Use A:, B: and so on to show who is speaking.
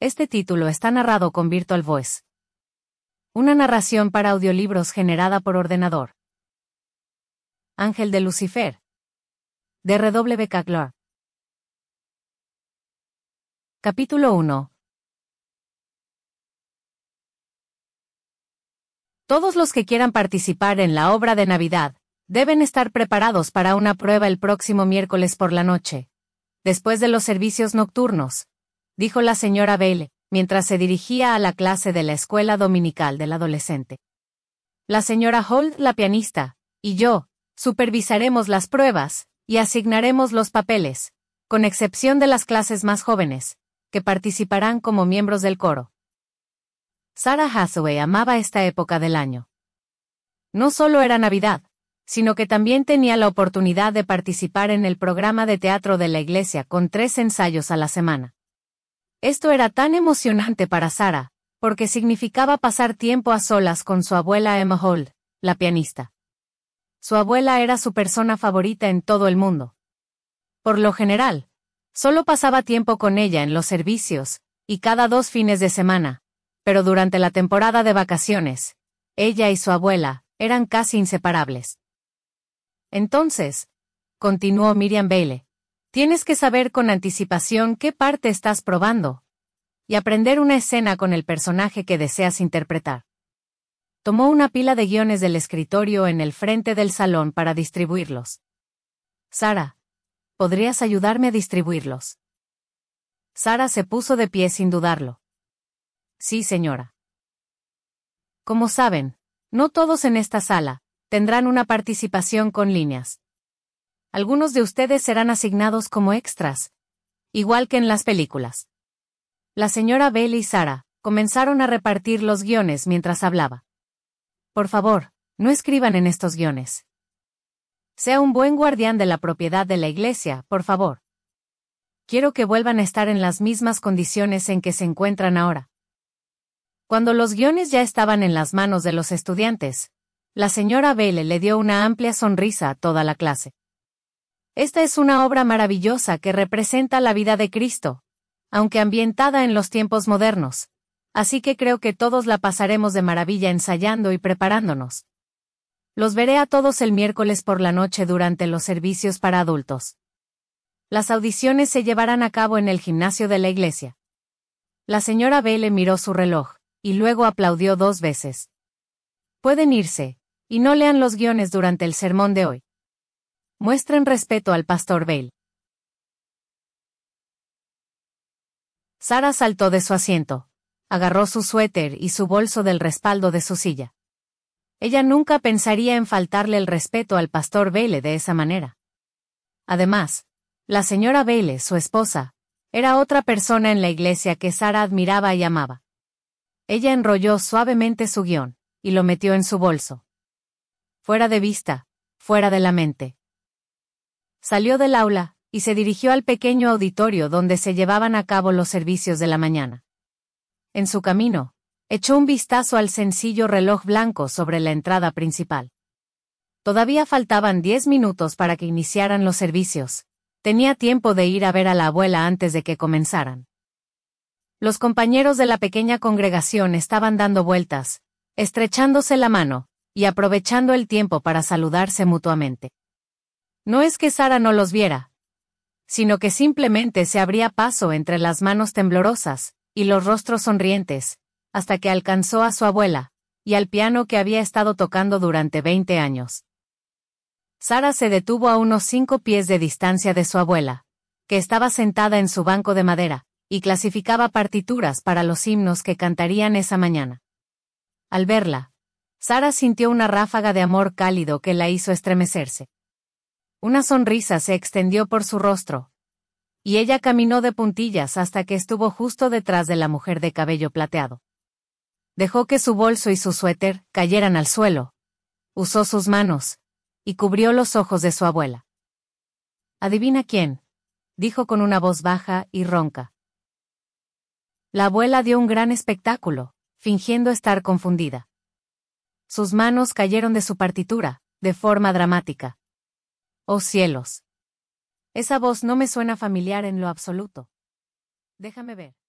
A: Este título está narrado con Virtual Voice. Una narración para audiolibros generada por ordenador. Ángel de Lucifer. De R.W. Capítulo 1. Todos los que quieran participar en la obra de Navidad deben estar preparados para una prueba el próximo miércoles por la noche, después de los servicios nocturnos dijo la señora Bailey, mientras se dirigía a la clase de la escuela dominical del adolescente. La señora Holt, la pianista, y yo, supervisaremos las pruebas, y asignaremos los papeles, con excepción de las clases más jóvenes, que participarán como miembros del coro. Sarah Hathaway amaba esta época del año. No solo era Navidad, sino que también tenía la oportunidad de participar en el programa de teatro de la iglesia con tres ensayos a la semana. Esto era tan emocionante para Sara, porque significaba pasar tiempo a solas con su abuela Emma Hall, la pianista. Su abuela era su persona favorita en todo el mundo. Por lo general, solo pasaba tiempo con ella en los servicios, y cada dos fines de semana, pero durante la temporada de vacaciones, ella y su abuela eran casi inseparables. Entonces, continuó Miriam Bailey, Tienes que saber con anticipación qué parte estás probando y aprender una escena con el personaje que deseas interpretar. Tomó una pila de guiones del escritorio en el frente del salón para distribuirlos. Sara, ¿podrías ayudarme a distribuirlos? Sara se puso de pie sin dudarlo. Sí, señora. Como saben, no todos en esta sala tendrán una participación con líneas. Algunos de ustedes serán asignados como extras, igual que en las películas. La señora Bailey y Sara comenzaron a repartir los guiones mientras hablaba. Por favor, no escriban en estos guiones. Sea un buen guardián de la propiedad de la iglesia, por favor. Quiero que vuelvan a estar en las mismas condiciones en que se encuentran ahora. Cuando los guiones ya estaban en las manos de los estudiantes, la señora Bailey le dio una amplia sonrisa a toda la clase. Esta es una obra maravillosa que representa la vida de Cristo, aunque ambientada en los tiempos modernos, así que creo que todos la pasaremos de maravilla ensayando y preparándonos. Los veré a todos el miércoles por la noche durante los servicios para adultos. Las audiciones se llevarán a cabo en el gimnasio de la iglesia. La señora B le miró su reloj, y luego aplaudió dos veces. Pueden irse, y no lean los guiones durante el sermón de hoy. Muestren respeto al pastor Bale. Sara saltó de su asiento, agarró su suéter y su bolso del respaldo de su silla. Ella nunca pensaría en faltarle el respeto al pastor Bale de esa manera. Además, la señora Bale, su esposa, era otra persona en la iglesia que Sara admiraba y amaba. Ella enrolló suavemente su guión, y lo metió en su bolso. Fuera de vista, fuera de la mente. Salió del aula, y se dirigió al pequeño auditorio donde se llevaban a cabo los servicios de la mañana. En su camino, echó un vistazo al sencillo reloj blanco sobre la entrada principal. Todavía faltaban diez minutos para que iniciaran los servicios. Tenía tiempo de ir a ver a la abuela antes de que comenzaran. Los compañeros de la pequeña congregación estaban dando vueltas, estrechándose la mano, y aprovechando el tiempo para saludarse mutuamente. No es que Sara no los viera, sino que simplemente se abría paso entre las manos temblorosas y los rostros sonrientes, hasta que alcanzó a su abuela, y al piano que había estado tocando durante 20 años. Sara se detuvo a unos cinco pies de distancia de su abuela, que estaba sentada en su banco de madera, y clasificaba partituras para los himnos que cantarían esa mañana. Al verla, Sara sintió una ráfaga de amor cálido que la hizo estremecerse. Una sonrisa se extendió por su rostro. Y ella caminó de puntillas hasta que estuvo justo detrás de la mujer de cabello plateado. Dejó que su bolso y su suéter cayeran al suelo. Usó sus manos. Y cubrió los ojos de su abuela. ¿Adivina quién? dijo con una voz baja y ronca. La abuela dio un gran espectáculo, fingiendo estar confundida. Sus manos cayeron de su partitura, de forma dramática. Oh cielos. Esa voz no me suena familiar en lo absoluto. Déjame ver.